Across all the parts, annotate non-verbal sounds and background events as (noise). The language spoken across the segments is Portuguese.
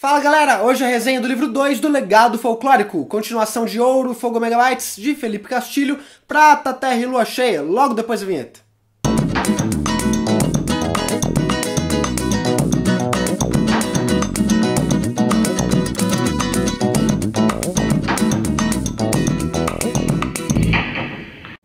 Fala galera, hoje é a resenha do livro 2 do Legado Folclórico, continuação de Ouro, Fogo Megabytes, de Felipe Castilho, Prata, Terra e Lua Cheia, logo depois da vinheta.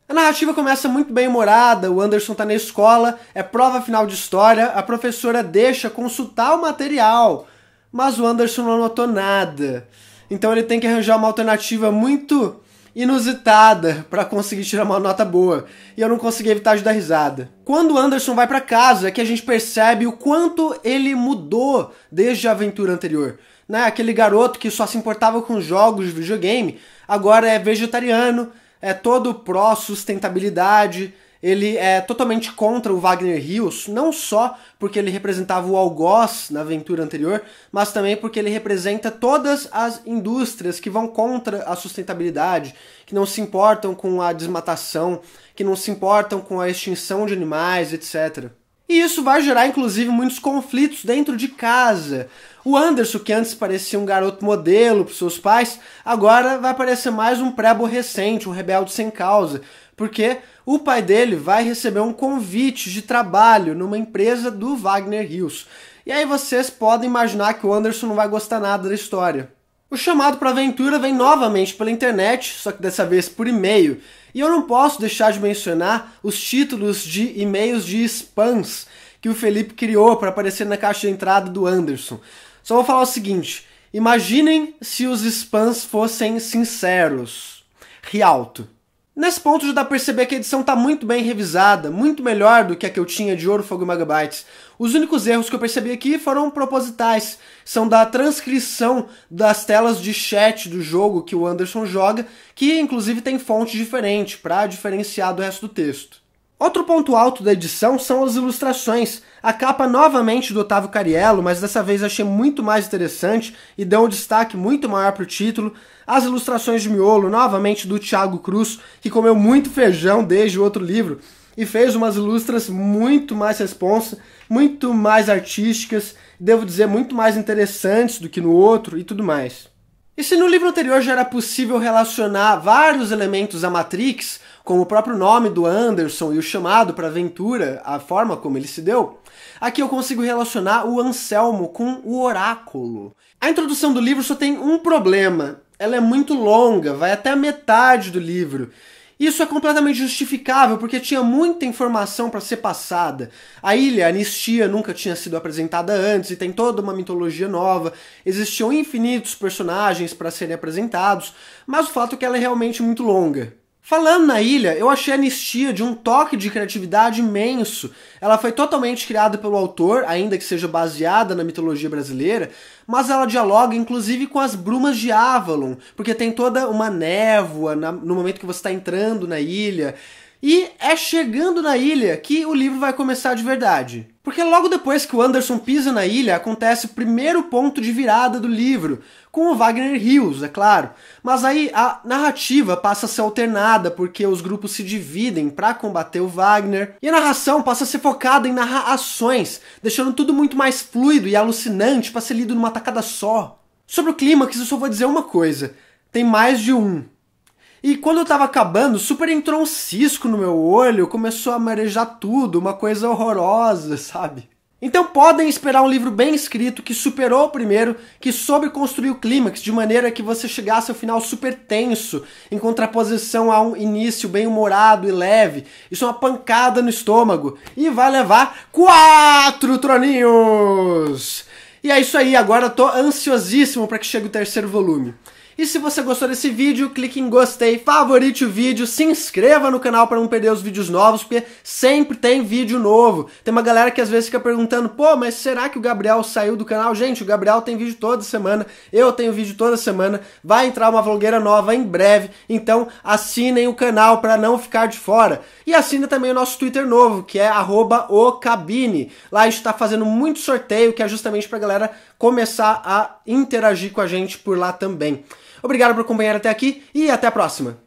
A narrativa começa muito bem humorada, o Anderson tá na escola, é prova final de história, a professora deixa consultar o material mas o Anderson não notou nada. Então ele tem que arranjar uma alternativa muito inusitada para conseguir tirar uma nota boa. E eu não consegui evitar de dar risada. Quando o Anderson vai para casa é que a gente percebe o quanto ele mudou desde a aventura anterior. Né? Aquele garoto que só se importava com jogos de videogame, agora é vegetariano, é todo pró-sustentabilidade, ele é totalmente contra o Wagner Rios, não só porque ele representava o algoz na aventura anterior, mas também porque ele representa todas as indústrias que vão contra a sustentabilidade, que não se importam com a desmatação, que não se importam com a extinção de animais, etc. E isso vai gerar inclusive muitos conflitos dentro de casa. O Anderson, que antes parecia um garoto modelo para seus pais, agora vai parecer mais um pré-aborrecente, um rebelde sem causa, porque o pai dele vai receber um convite de trabalho numa empresa do Wagner Hills. E aí vocês podem imaginar que o Anderson não vai gostar nada da história. O chamado para aventura vem novamente pela internet, só que dessa vez por e-mail. E eu não posso deixar de mencionar os títulos de e-mails de spams que o Felipe criou para aparecer na caixa de entrada do Anderson. Só vou falar o seguinte: imaginem se os spams fossem sinceros. Rialto. Nesse ponto já dá pra perceber que a edição está muito bem revisada, muito melhor do que a que eu tinha de Ouro, Fogo e Megabytes. Os únicos erros que eu percebi aqui foram propositais, são da transcrição das telas de chat do jogo que o Anderson joga, que inclusive tem fonte diferente para diferenciar do resto do texto. Outro ponto alto da edição são as ilustrações. A capa novamente do Otávio Cariello, mas dessa vez achei muito mais interessante e deu um destaque muito maior para o título. As ilustrações de miolo, novamente do Thiago Cruz, que comeu muito feijão desde o outro livro e fez umas ilustras muito mais responsa, muito mais artísticas, devo dizer, muito mais interessantes do que no outro e tudo mais. E se no livro anterior já era possível relacionar vários elementos à Matrix, como o próprio nome do Anderson e o chamado para aventura, a forma como ele se deu, aqui eu consigo relacionar o Anselmo com o oráculo. A introdução do livro só tem um problema. Ela é muito longa, vai até a metade do livro. Isso é completamente justificável porque tinha muita informação para ser passada. A ilha a Anistia nunca tinha sido apresentada antes e tem toda uma mitologia nova. Existiam infinitos personagens para serem apresentados, mas o fato é que ela é realmente muito longa. Falando na ilha, eu achei a Anistia de um toque de criatividade imenso. Ela foi totalmente criada pelo autor, ainda que seja baseada na mitologia brasileira, mas ela dialoga inclusive com as brumas de Avalon, porque tem toda uma névoa no momento que você está entrando na ilha. E é chegando na ilha que o livro vai começar de verdade. Porque logo depois que o Anderson pisa na ilha, acontece o primeiro ponto de virada do livro, com o Wagner Hills, é claro. Mas aí a narrativa passa a ser alternada, porque os grupos se dividem para combater o Wagner, e a narração passa a ser focada em narrar ações, deixando tudo muito mais fluido e alucinante para ser lido numa tacada só. Sobre o clímax, eu só vou dizer uma coisa: tem mais de um. E quando eu tava acabando, super entrou um cisco no meu olho, começou a marejar tudo, uma coisa horrorosa, (laughs) sabe? Então podem esperar um livro bem escrito, que superou o primeiro, que soube construir o clímax de maneira que você chegasse ao final super tenso, em contraposição a um início bem humorado e leve. Isso é uma pancada no estômago. E vai levar quatro troninhos! E é isso aí, agora tô ansiosíssimo para que chegue o terceiro volume. E se você gostou desse vídeo, clique em gostei, favorite o vídeo, se inscreva no canal para não perder os vídeos novos, porque sempre tem vídeo novo. Tem uma galera que às vezes fica perguntando, pô, mas será que o Gabriel saiu do canal? Gente, o Gabriel tem vídeo toda semana, eu tenho vídeo toda semana, vai entrar uma vlogueira nova em breve, então assinem o canal para não ficar de fora. E assina também o nosso Twitter novo, que é @ocabine. Lá a gente está fazendo muito sorteio, que é justamente para galera começar a interagir com a gente por lá também. Obrigado por acompanhar até aqui e até a próxima!